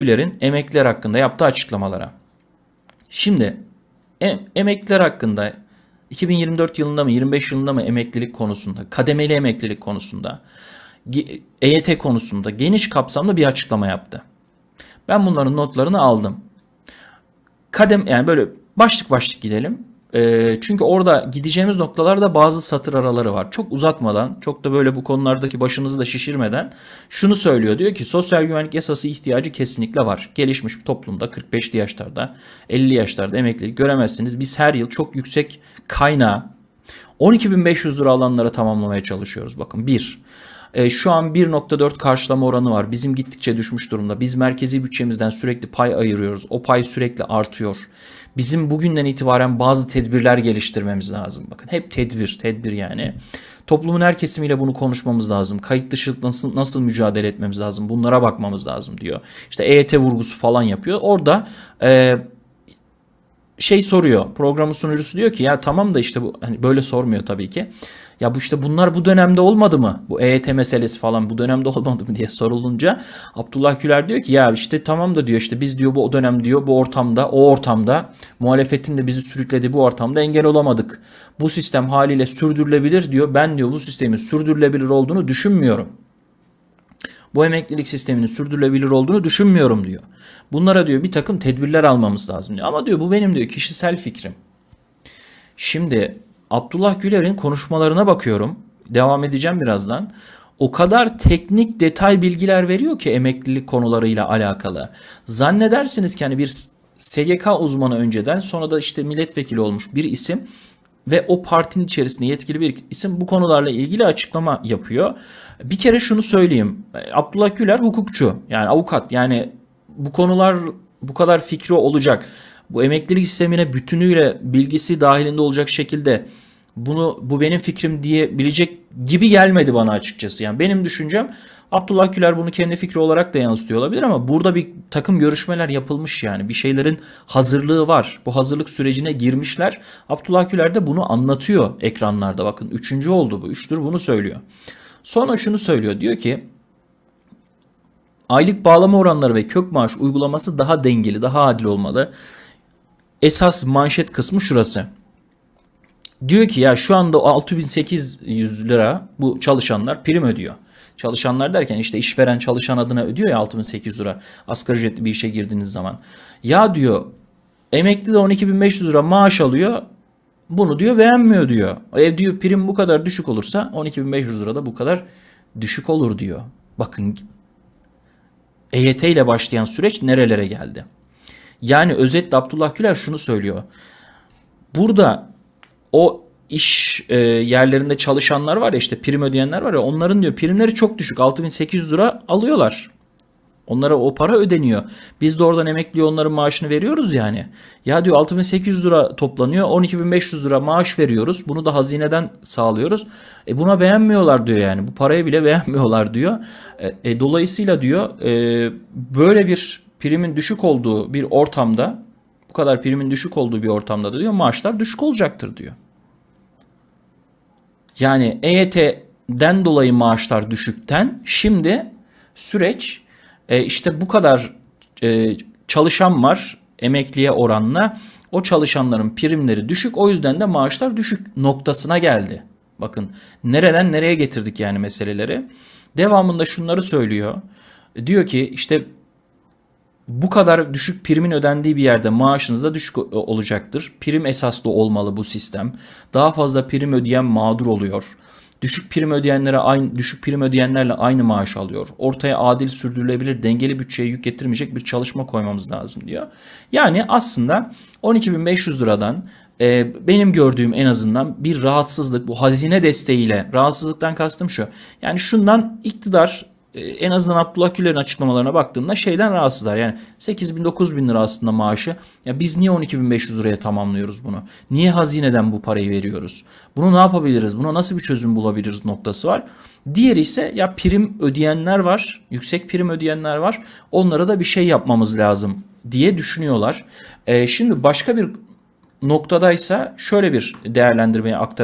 Güler'in emekliler hakkında yaptığı açıklamalara. Şimdi emekliler hakkında 2024 yılında mı 25 yılında mı emeklilik konusunda, kademeli emeklilik konusunda, EYT e konusunda geniş kapsamlı bir açıklama yaptı. Ben bunların notlarını aldım. Kadem yani böyle başlık başlık gidelim. Ee, çünkü orada gideceğimiz noktalarda bazı satır araları var. Çok uzatmadan, çok da böyle bu konulardaki başınızı da şişirmeden şunu söylüyor. Diyor ki sosyal güvenlik yasası ihtiyacı kesinlikle var. Gelişmiş bir toplumda 45'li yaşlarda, 50 yaşlarda emeklilik göremezsiniz. Biz her yıl çok yüksek kaynağı 12.500 lira alanlara tamamlamaya çalışıyoruz. Bakın bir. Ee, şu an 1.4 karşılama oranı var. Bizim gittikçe düşmüş durumda. Biz merkezi bütçemizden sürekli pay ayırıyoruz. O pay sürekli artıyor bizim bugünden itibaren bazı tedbirler geliştirmemiz lazım. Bakın hep tedbir, tedbir yani. Toplumun her kesimiyle bunu konuşmamız lazım. Kayıt dışılıkla nasıl, nasıl mücadele etmemiz lazım? Bunlara bakmamız lazım diyor. İşte EYT vurgusu falan yapıyor. Orada e, şey soruyor. Programın sunucusu diyor ki ya tamam da işte bu hani böyle sormuyor tabii ki. Ya bu işte bunlar bu dönemde olmadı mı? Bu EYT meselesi falan bu dönemde olmadı mı diye sorulunca Abdullah Güler diyor ki ya işte tamam da diyor işte biz diyor bu o dönem diyor bu ortamda o ortamda muhalefetin de bizi sürüklediği bu ortamda engel olamadık. Bu sistem haliyle sürdürülebilir diyor. Ben diyor bu sistemin sürdürülebilir olduğunu düşünmüyorum. Bu emeklilik sisteminin sürdürülebilir olduğunu düşünmüyorum diyor. Bunlara diyor bir takım tedbirler almamız lazım diyor. Ama diyor bu benim diyor kişisel fikrim. Şimdi Abdullah Güler'in konuşmalarına bakıyorum. Devam edeceğim birazdan. O kadar teknik detay bilgiler veriyor ki emeklilik konularıyla alakalı. Zannedersiniz ki hani bir SGK uzmanı önceden sonra da işte milletvekili olmuş bir isim ve o partinin içerisinde yetkili bir isim bu konularla ilgili açıklama yapıyor. Bir kere şunu söyleyeyim. Abdullah Güler hukukçu yani avukat yani bu konular bu kadar fikri olacak bu emeklilik sistemine bütünüyle bilgisi dahilinde olacak şekilde bunu bu benim fikrim diyebilecek gibi gelmedi bana açıkçası. Yani benim düşüncem Abdullah Güler bunu kendi fikri olarak da yansıtıyor olabilir ama burada bir takım görüşmeler yapılmış yani. Bir şeylerin hazırlığı var. Bu hazırlık sürecine girmişler. Abdullah Güler de bunu anlatıyor ekranlarda. Bakın üçüncü oldu bu. Üçtür bunu söylüyor. Sonra şunu söylüyor. Diyor ki aylık bağlama oranları ve kök maaş uygulaması daha dengeli, daha adil olmalı esas manşet kısmı şurası. Diyor ki ya şu anda 6800 lira bu çalışanlar prim ödüyor. Çalışanlar derken işte işveren çalışan adına ödüyor ya 6800 lira asgari ücretli bir işe girdiğiniz zaman. Ya diyor emekli de 12500 lira maaş alıyor bunu diyor beğenmiyor diyor. Ev diyor prim bu kadar düşük olursa 12500 lira da bu kadar düşük olur diyor. Bakın EYT ile başlayan süreç nerelere geldi? Yani özetle Abdullah Güler şunu söylüyor. Burada o iş e, yerlerinde çalışanlar var ya işte prim ödeyenler var ya onların diyor primleri çok düşük 6800 lira alıyorlar. Onlara o para ödeniyor. Biz de oradan emekli onların maaşını veriyoruz yani. Ya diyor 6800 lira toplanıyor 12500 lira maaş veriyoruz. Bunu da hazineden sağlıyoruz. E buna beğenmiyorlar diyor yani. Bu parayı bile beğenmiyorlar diyor. E, e, dolayısıyla diyor e, böyle bir primin düşük olduğu bir ortamda bu kadar primin düşük olduğu bir ortamda da diyor maaşlar düşük olacaktır diyor. Yani EYT'den dolayı maaşlar düşükten şimdi süreç e, işte bu kadar e, çalışan var emekliye oranla o çalışanların primleri düşük o yüzden de maaşlar düşük noktasına geldi. Bakın nereden nereye getirdik yani meseleleri. Devamında şunları söylüyor. Diyor ki işte bu kadar düşük primin ödendiği bir yerde maaşınız da düşük olacaktır. Prim esaslı olmalı bu sistem. Daha fazla prim ödeyen mağdur oluyor. Düşük prim ödeyenlere aynı düşük prim ödeyenlerle aynı maaş alıyor. Ortaya adil sürdürülebilir dengeli bütçeye yük getirmeyecek bir çalışma koymamız lazım diyor. Yani aslında 12.500 liradan e, benim gördüğüm en azından bir rahatsızlık bu hazine desteğiyle rahatsızlıktan kastım şu. Yani şundan iktidar ee, en azından Abdullah Güler'in açıklamalarına baktığımda şeyden rahatsızlar. Yani 8 bin 9 bin lira aslında maaşı. Ya biz niye 12 bin 500 liraya tamamlıyoruz bunu? Niye hazineden bu parayı veriyoruz? Bunu ne yapabiliriz? Buna nasıl bir çözüm bulabiliriz noktası var. Diğeri ise ya prim ödeyenler var. Yüksek prim ödeyenler var. Onlara da bir şey yapmamız lazım diye düşünüyorlar. Ee, şimdi başka bir noktadaysa şöyle bir değerlendirmeye aktaracağım.